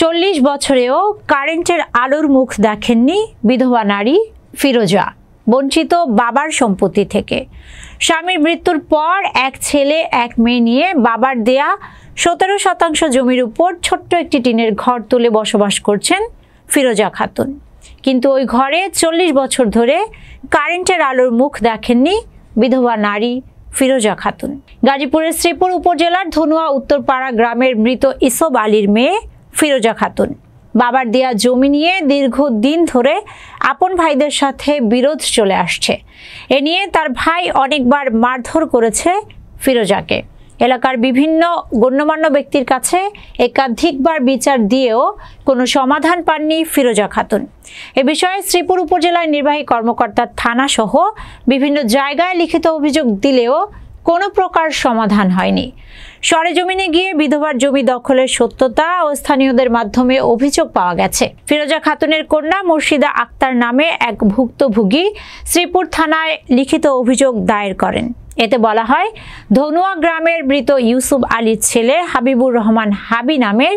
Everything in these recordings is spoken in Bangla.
চল্লিশ বছরেও কারেন্টের আলোর মুখ দেখেননি বিধবা নারী ফিরোজা বঞ্চিত বাবার সম্পত্তি থেকে স্বামীর মৃত্যুর পর এক ছেলে এক মেয়ে নিয়ে বাবার দেয়া সতেরো শতাংশ জমির উপর ছোট্ট একটি টিনের ঘর তুলে বসবাস করছেন ফিরোজা খাতুন কিন্তু ওই ঘরে চল্লিশ বছর ধরে কারেন্টের আলোর মুখ দেখেননি বিধবা নারী ফিরোজা খাতুন গাজীপুরের শ্রীপুর উপজেলার ধনুয়া উত্তরপাড়া গ্রামের মৃত ইসব আলীর মেয়ে ফিরোজা খাতুন বাবার দেয়া জমি নিয়ে দীর্ঘদিন ধরে আপন ভাইদের সাথে বিরোধ চলে আসছে এ নিয়ে তার ভাই অনেকবার মারধর করেছে ফিরোজাকে এলাকার বিভিন্ন গণ্যমান্য ব্যক্তির কাছে একাধিকবার বিচার দিয়েও কোনো সমাধান পাননি ফিরোজা খাতুন এ বিষয়ে শ্রীপুর উপজেলায় নির্বাহী কর্মকর্তা থানাসহ বিভিন্ন জায়গায় লিখিত অভিযোগ দিলেও কোনো প্রকার সমাধান হয়নি সরেজমিনে গিয়ে বিধবার জমি দখলের সত্যতা ও স্থানীয়দের মাধ্যমে অভিযোগ পাওয়া গেছে ফিরোজা খাতুনের কন্যা মুর্শিদা আক্তার নামে এক ভুক্তভোগী শ্রীপুর থানায় লিখিত অভিযোগ দায়ের করেন এতে বলা হয় ধনুয়া গ্রামের মৃত ইউসুফ আলীর ছেলে হাবিবুর রহমান হাবি নামের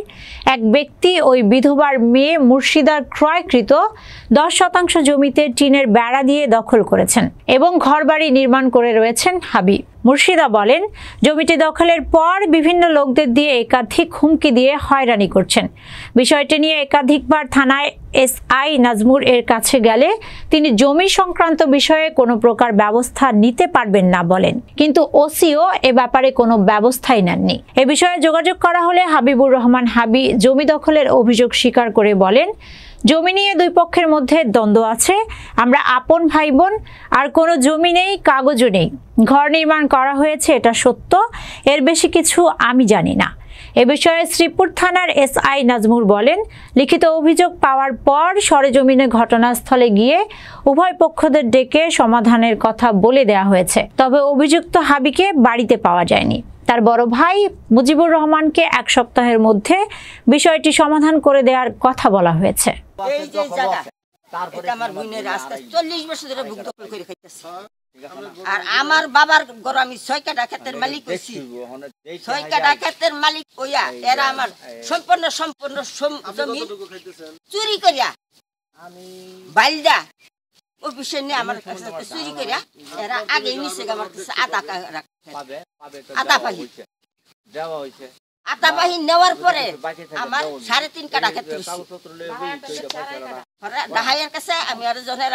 এক ব্যক্তি ওই বিধবার মেয়ে মুর্শিদার ক্রয়কৃত দশ শতাংশ জমিতে টিনের বেড়া দিয়ে দখল করেছেন এবং ঘরবাড়ি নির্মাণ করে রয়েছেন হাবিব মুর্শিদা বলেন জমিটি দখলের পর বিভিন্ন লোকদের দিয়ে একাধিক হুমকি দিয়ে হয়রানি করছেন বিষয়টি নিয়ে একাধিকবার থানায় এসআই নাজমুর এর কাছে গেলে তিনি জমি সংক্রান্ত বিষয়ে কোনো প্রকার ব্যবস্থা নিতে পারবেন না বলেন কিন্তু ওসিও এ ব্যাপারে কোনো ব্যবস্থাই নেননি এ বিষয়ে যোগাযোগ করা হলে হাবিবুর রহমান হাবি জমি দখলের অভিযোগ স্বীকার করে বলেন জমি নিয়ে দুই পক্ষের মধ্যে দ্বন্দ্ব আছে আমরা আপন ভাই বোন আর কোনো জমি নেই কাগজও নেই ঘর নির্মাণ করা হয়েছে এটা সত্য এর বেশি কিছু আমি জানি না এ বিষয়ে শ্রীপুর থানার এস আই নাজমুর বলেন লিখিত অভিযোগ পাওয়ার পর সরেজমিনে ঘটনাস্থলে গিয়ে উভয় পক্ষদের ডেকে সমাধানের কথা বলে দেয়া হয়েছে তবে অভিযুক্ত হাবিকে বাড়িতে পাওয়া যায়নি তার বড় ভাই মুজিবুর রহমানকে এক সপ্তাহের মধ্যে বিষয়টি সমাধান করে দেওয়ার কথা বলা হয়েছে আর আমার বাবার ঘর আমি ছয় কাটা মালিক হয়েছি ছয় কাটা মালিক এরা আমার সম্পূর্ণ সম্পূর্ণ চুরি করিয়া বাইলদা আগে নিচে পাহি পাহি নেওয়ার পরে তিন কাটা আমি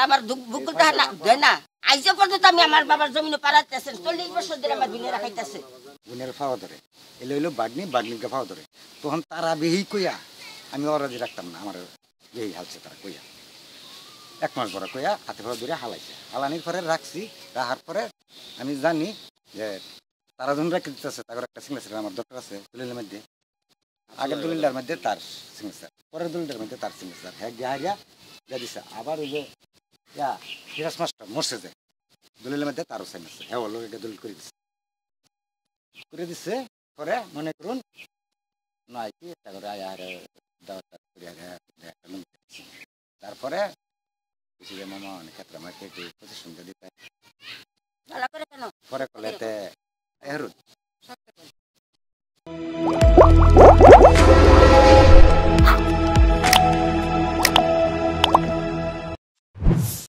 আমার বুকুল তাহা পর্যন্ত আমি আমার বাবার চল্লিশ বছর ধরে আমার বিনে রাখাইতেছে বিনের ফাওয়া ধরে এলে হইলো বাদনি বাগনিকে ধরে তখন তারা বেহি কইয়া আমি অরাজি রাখতাম না আমার বিহি হালছে তারা কইয়া এক মাস বড় কইয়া হাতে পরে ধরে হালাইছে হালানির পরে রাখছি রাখার পরে আমি জানি যে তারা যখন রাখি দিতেছে তাদের একটা সিগনেচার আমার দরকার আছে দলিলের মধ্যে আগের দলিলটার মধ্যে তার সিগনেচার পরের দলিলটার মধ্যে তার সিগনেচার হ্যাঁ গিয়ে হারিয়া যা দিছে আবার ওই যে ইয়া হিরাস মাস্টার মরছে যে দলিলের মধ্যে তারও সিগনেচার হ্যাঁ ওর লোক দলিল করে দিছে করে দিছে পরে মনে করুন নয় কি তারপরে আয়া আরে দাওয়া করে তারপরে si chiama Monica, tra ma che qui, cosa sono di te? No, no. Fuori con le te.